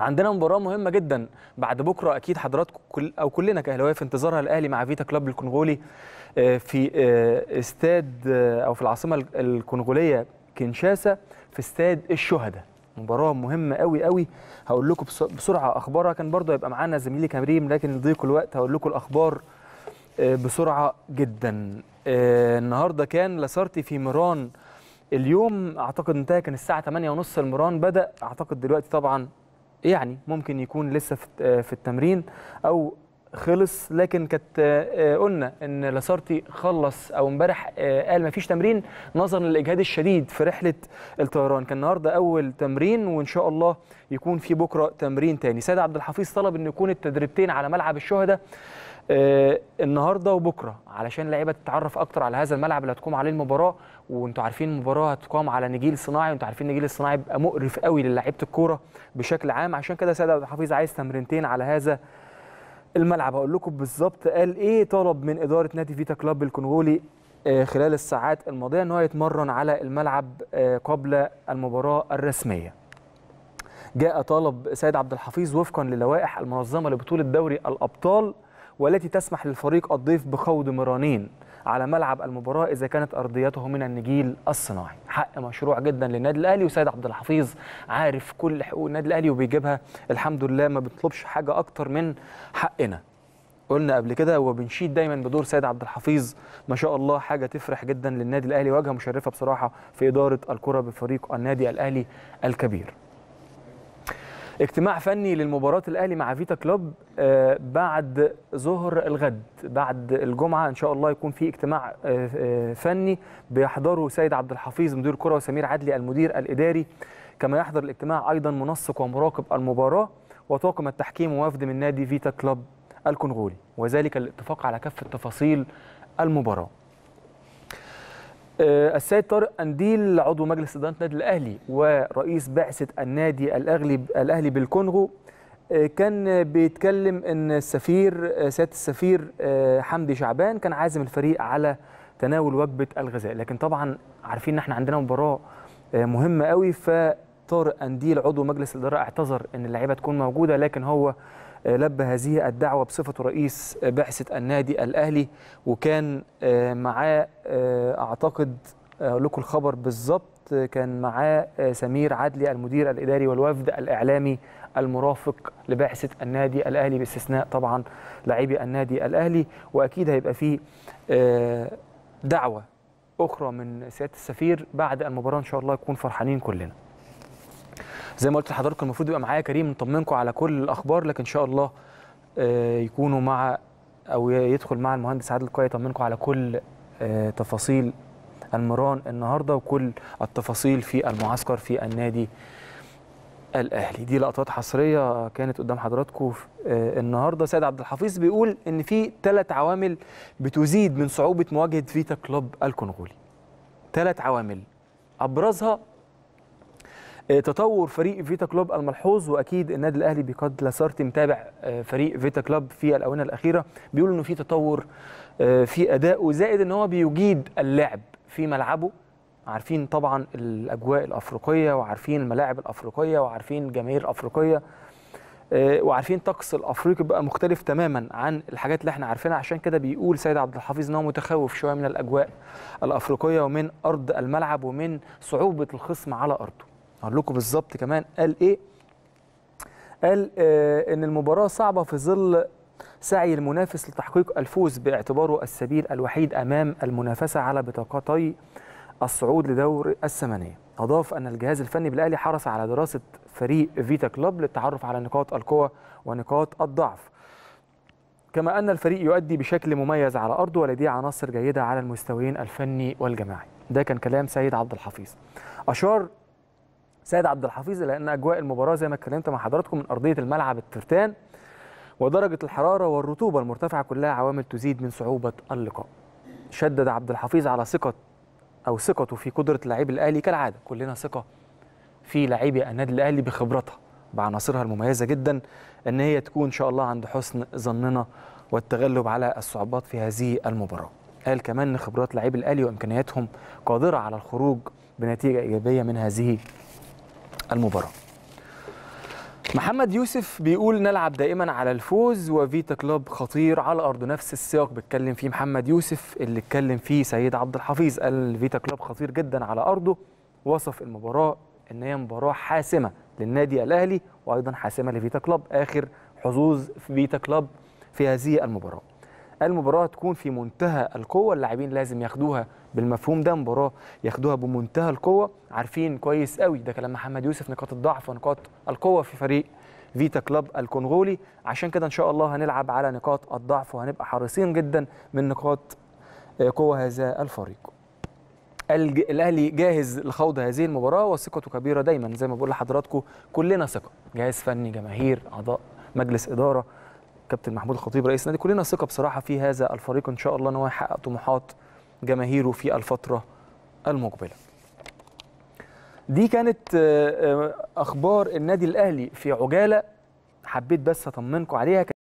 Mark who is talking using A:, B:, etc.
A: عندنا مباراه مهمه جدا بعد بكره اكيد حضراتكم كل او كلنا كاهلاويه في انتظارها الاهلي مع فيتا كلوب الكونغولي آه، في آه، استاد آه، او في العاصمه الكونغوليه كينشاسا في استاد الشهداء مباراه مهمه قوي قوي هقول لكم بسرعه اخبارها كان برضه هيبقى معانا زميلي كريم لكن لضيق الوقت هقول لكم الاخبار بسرعه جدا النهارده كان لاسارتي في ميران اليوم اعتقد انتهى كان الساعه 8:30 المران بدا اعتقد دلوقتي طبعا يعني ممكن يكون لسه آه، في التمرين او خلص لكن كانت آه، آه، قلنا ان لاسارتي خلص او امبارح قال ما فيش تمرين نظرا للاجهاد الشديد في رحله الطيران كان النهارده اول تمرين وان شاء الله يكون في بكره تمرين تاني سيد عبد الحفيظ طلب ان يكون التدريبتين على ملعب الشهداء آه، النهارده وبكره علشان اللعيبه تتعرف اكتر على هذا الملعب اللي هتقوم عليه المباراه وانتوا عارفين المباراه هتقام على نجيل صناعي وانتوا عارفين نجيل الصناعي بيبقى مقرف قوي للاعيبه الكوره بشكل عام عشان كده سيد عبد الحفيظ عايز تمرينتين على هذا الملعب هقول لكم بالظبط قال ايه طلب من اداره نادي فيتا كلوب الكونغولي آه، خلال الساعات الماضيه ان هو يتمرن على الملعب آه، قبل المباراه الرسميه جاء طلب سيد عبد الحفيظ وفقا للوائح المنظمه لبطوله دوري الابطال والتي تسمح للفريق الضيف بخوض مرانين على ملعب المباراة إذا كانت أرضيته من النجيل الصناعي حق مشروع جدا للنادي الأهلي وسيد عبد الحفيظ عارف كل حقوق النادي الأهلي وبيجيبها الحمد لله ما بيطلبش حاجة أكتر من حقنا قلنا قبل كده وبنشيد دايما بدور سيد عبد الحفيظ ما شاء الله حاجه تفرح جدا للنادي الاهلي واجهه مشرفه بصراحه في اداره الكره بفريق النادي الاهلي الكبير اجتماع فني للمباراة الأهلي مع فيتا كلوب آه، بعد ظهر الغد بعد الجمعة إن شاء الله يكون في اجتماع آه، آه، فني بيحضره سيد عبد الحفيظ مدير كرة وسمير عدلي المدير الإداري كما يحضر الاجتماع أيضا منسق ومراقب المباراة وطاقم التحكيم ووفد من نادي فيتا كلوب الكونغولي وذلك الاتفاق على كافة تفاصيل المباراة آه، السيد طارق قنديل عضو مجلس اداره النادي الاهلي ورئيس بعثه النادي الاهلي الاهلي بالكونغو آه، كان بيتكلم ان السفير آه، سياده السفير حمدي شعبان كان عازم الفريق على تناول وجبه الغذاء لكن طبعا عارفين ان احنا عندنا مباراه مهمه قوي فطارق قنديل عضو مجلس الاداره اعتذر ان اللعيبه تكون موجوده لكن هو آه، لبى هذه الدعوة بصفته رئيس بعثة النادي الأهلي وكان آه، معاه آه، أعتقد أقول لكم الخبر بالظبط كان معاه سمير عدلي المدير الإداري والوفد الإعلامي المرافق لبعثة النادي الأهلي باستثناء طبعا لاعبي النادي الأهلي وأكيد هيبقى فيه دعوة أخرى من سيادة السفير بعد المباراة إن شاء الله يكون فرحانين كلنا زي ما قلت لحضراتكم المفروض يبقى معايا كريم نطمنكم على كل الاخبار لكن ان شاء الله آه، يكونوا مع او يدخل مع المهندس عادل كوي يطمنكم على كل آه، تفاصيل المران النهارده وكل التفاصيل في المعسكر في النادي الاهلي دي لقطات حصريه كانت قدام حضراتكم آه، النهارده سيد عبد الحفيظ بيقول ان في ثلاث عوامل بتزيد من صعوبه مواجهه فيتا كلوب الكونغولي ثلاث عوامل ابرزها آه، تطور فريق فيتا كلوب الملحوظ واكيد النادي الاهلي بقد لاسارتي متابع آه، فريق فيتا كلوب في الاونه الاخيره بيقول انه في تطور آه، في ادائه زائد ان هو بيجيد اللعب في ملعبه عارفين طبعا الاجواء الافريقيه وعارفين الملاعب الافريقيه وعارفين الجماهير الافريقيه وعارفين الطقس الافريقي بقى مختلف تماما عن الحاجات اللي احنا عارفينها عشان كده بيقول سيد عبد الحفيظ ان هو متخوف شويه من الاجواء الافريقيه ومن ارض الملعب ومن صعوبه الخصم على ارضه هقول لكم بالظبط كمان قال ايه قال آه ان المباراه صعبه في ظل سعي المنافس لتحقيق الفوز باعتباره السبيل الوحيد امام المنافسه على بطاقتي الصعود لدور الثمانيه اضاف ان الجهاز الفني بالاهلي حرص على دراسه فريق فيتا كلوب للتعرف على نقاط القوه ونقاط الضعف كما ان الفريق يؤدي بشكل مميز على ارضه ولديه عناصر جيده على المستويين الفني والجماعي ده كان كلام سيد عبد الحفيظ اشار سيد عبد الحفيظ لان اجواء المباراه زي ما اتكلمت مع حضراتكم من ارضيه الملعب الترتان ودرجه الحراره والرطوبه المرتفعه كلها عوامل تزيد من صعوبه اللقاء. شدد عبد الحفيظ على ثقه او ثقته في قدره لاعبي الاهلي كالعاده كلنا ثقه في لاعبي النادي الاهلي بخبرتها بعناصرها المميزه جدا ان هي تكون ان شاء الله عند حسن ظننا والتغلب على الصعوبات في هذه المباراه. قال كمان ان خبرات لاعبي الاهلي وامكانياتهم قادره على الخروج بنتيجه ايجابيه من هذه المباراة محمد يوسف بيقول نلعب دائما على الفوز وفيتا كلوب خطير على ارضه نفس السياق بيتكلم فيه محمد يوسف اللي اتكلم فيه سيد عبد الحفيظ قال فيتا كلوب خطير جدا على ارضه وصف المباراه ان هي مباراه حاسمه للنادي الاهلي وايضا حاسمه لفيتا كلوب اخر حظوظ في فيتا كلوب في هذه المباراه المباراه تكون في منتهى القوه اللاعبين لازم ياخدوها بالمفهوم ده مباراه ياخدوها بمنتهى القوه عارفين كويس قوي ده كلام محمد يوسف نقاط الضعف ونقاط القوه في فريق فيتا كلاب الكونغولي عشان كده ان شاء الله هنلعب على نقاط الضعف وهنبقى حريصين جدا من نقاط آه، قوه هذا الفريق الاهلي جاهز لخوض هذه المباراه وثقته كبيره دايما زي ما بقول لحضراتكم كلنا ثقه جهاز فني جماهير اعضاء مجلس اداره كابتن محمود الخطيب رئيس النادي كلنا ثقه بصراحه في هذا الفريق ان شاء الله ان هو يحقق طموحات جماهيره في الفترة المقبلة دي كانت آه، آه، أخبار النادي الأهلي في عجالة حبيت بس أطمنكم عليها